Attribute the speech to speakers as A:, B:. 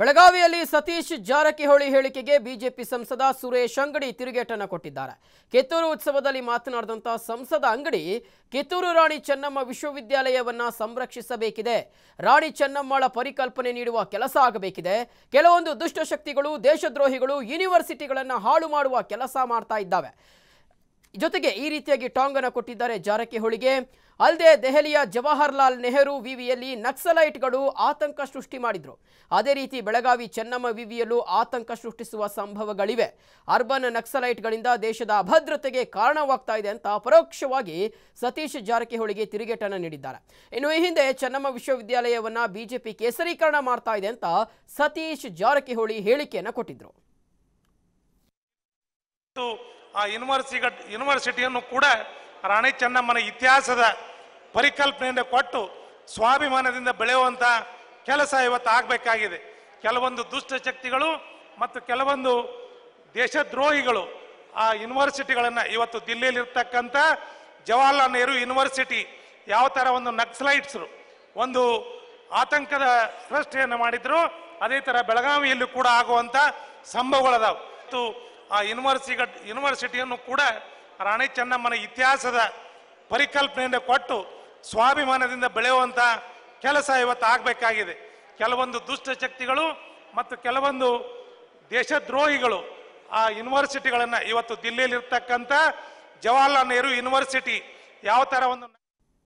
A: ಬೆಳಗಾವಿಯಲ್ಲಿ ಸತೀಶ್ ಜಾರಕಿಹೊಳಿ ಹೇಳಿಕೆಗೆ ಬಿಜೆಪಿ ಸಂಸದ ಸುರೇಶ್ ಅಂಗಡಿ ತಿರುಗೇಟನ್ನು ಕೊಟ್ಟಿದ್ದಾರೆ ಕಿತ್ತೂರು ಉತ್ಸವದಲ್ಲಿ ಮಾತನಾಡಿದಂಥ ಸಂಸದ ಅಂಗಡಿ ಕಿತ್ತೂರು ರಾಣಿ ಚೆನ್ನಮ್ಮ ವಿಶ್ವವಿದ್ಯಾಲಯವನ್ನು ಸಂರಕ್ಷಿಸಬೇಕಿದೆ ರಾಣಿ ಚೆನ್ನಮ್ಮಳ ಪರಿಕಲ್ಪನೆ ನೀಡುವ ಕೆಲಸ ಆಗಬೇಕಿದೆ ಕೆಲವೊಂದು ದುಷ್ಟಶಕ್ತಿಗಳು ದೇಶದ್ರೋಹಿಗಳು ಯೂನಿವರ್ಸಿಟಿಗಳನ್ನು ಹಾಳು ಮಾಡುವ ಕೆಲಸ ಮಾಡ್ತಾ ಇದ್ದಾವೆ ಜೊತೆಗೆ ಈ ರೀತಿಯಾಗಿ ಟಾಂಗ್ ಅನ್ನು ಕೊಟ್ಟಿದ್ದಾರೆ ಜಾರಕಿಹೊಳಿಗೆ ಅಲ್ಲದೆ ದೆಹಲಿಯ ಜವಾಹರ್ಲಾಲ್ ನೆಹರು ವಿವಿಯಲ್ಲಿ ನಕ್ಸಲೈಟ್ಗಳು ಆತಂಕ ಸೃಷ್ಟಿ ಮಾಡಿದ್ರು ಅದೇ ರೀತಿ ಬೆಳಗಾವಿ ಚೆನ್ನಮ್ಮ ವಿವಿಯಲ್ಲೂ ಆತಂಕ ಸೃಷ್ಟಿಸುವ ಸಂಭವಗಳಿವೆ ಅರ್ಬನ್ ನಕ್ಸಲೈಟ್ಗಳಿಂದ ದೇಶದ ಅಭದ್ರತೆಗೆ ಕಾರಣವಾಗ್ತಾ ಇದೆ ಅಂತ ಪರೋಕ್ಷವಾಗಿ ಸತೀಶ್ ಜಾರಕಿಹೊಳಿಗೆ ತಿರುಗೇಟನ್ನು ನೀಡಿದ್ದಾರೆ ಇನ್ನು ಈ ಹಿಂದೆ ಚೆನ್ನಮ್ಮ ವಿಶ್ವವಿದ್ಯಾಲಯವನ್ನು ಬಿಜೆಪಿ ಕೇಸರೀಕರಣ ಮಾಡ್ತಾ ಇದೆ ಅಂತ ಸತೀಶ್ ಜಾರಕಿಹೊಳಿ ಹೇಳಿಕೆಯನ್ನು ಕೊಟ್ಟಿದ್ರು
B: ಮತ್ತು ಆ ಯೂನಿವರ್ಸಿಟಿ ಯೂನಿವರ್ಸಿಟಿಯನ್ನು ಕೂಡ ರಾಣಿ ಚೆನ್ನಮ್ಮನ ಇತಿಹಾಸದ ಪರಿಕಲ್ಪನೆಯಿಂದ ಕೊಟ್ಟು ಸ್ವಾಭಿಮಾನದಿಂದ ಬೆಳೆಯುವಂಥ ಕೆಲಸ ಇವತ್ತು ಆಗಬೇಕಾಗಿದೆ ಕೆಲವೊಂದು ದುಷ್ಟಶಕ್ತಿಗಳು ಮತ್ತು ಕೆಲವೊಂದು ದೇಶದ್ರೋಹಿಗಳು ಆ ಯೂನಿವರ್ಸಿಟಿಗಳನ್ನ ಇವತ್ತು ದಿಲ್ಲಿಯಲ್ಲಿರ್ತಕ್ಕಂಥ ಜವಾಹರ್ಲಾಲ್ ನೆಹರು ಯೂನಿವರ್ಸಿಟಿ ಯಾವ ಥರ ಒಂದು ನಕ್ಸಲೈಟ್ಸ್ರು ಒಂದು ಆತಂಕದ ಸೃಷ್ಟಿಯನ್ನು ಮಾಡಿದ್ರು ಅದೇ ಥರ ಬೆಳಗಾವಿಯಲ್ಲೂ ಕೂಡ ಆಗುವಂಥ ಸಂಭವಗಳದಾವು ಮತ್ತು ಆ ಯೂನಿವರ್ಸಿಗ ಯೂನಿವರ್ಸಿಟಿಯನ್ನು ಕೂಡ ರಾಣಿ ಚೆನ್ನಮ್ಮನ ಇತಿಹಾಸದ ಪರಿಕಲ್ಪನೆಯನ್ನು ಕೊಟ್ಟು ಸ್ವಾಭಿಮಾನದಿಂದ ಬೆಳೆಯುವಂಥ ಕೆಲಸ ಇವತ್ತು ಆಗಬೇಕಾಗಿದೆ ಕೆಲವೊಂದು ದುಷ್ಟಶಕ್ತಿಗಳು ಮತ್ತು ಕೆಲವೊಂದು ದೇಶದ್ರೋಹಿಗಳು ಆ ಯೂನಿವರ್ಸಿಟಿಗಳನ್ನು ಇವತ್ತು ದಿಲ್ಲಿಯಲ್ಲಿ ಜವಾಹರ್ಲಾಲ್ ನೆಹರು ಯೂನಿವರ್ಸಿಟಿ ಯಾವ ಥರ ಒಂದು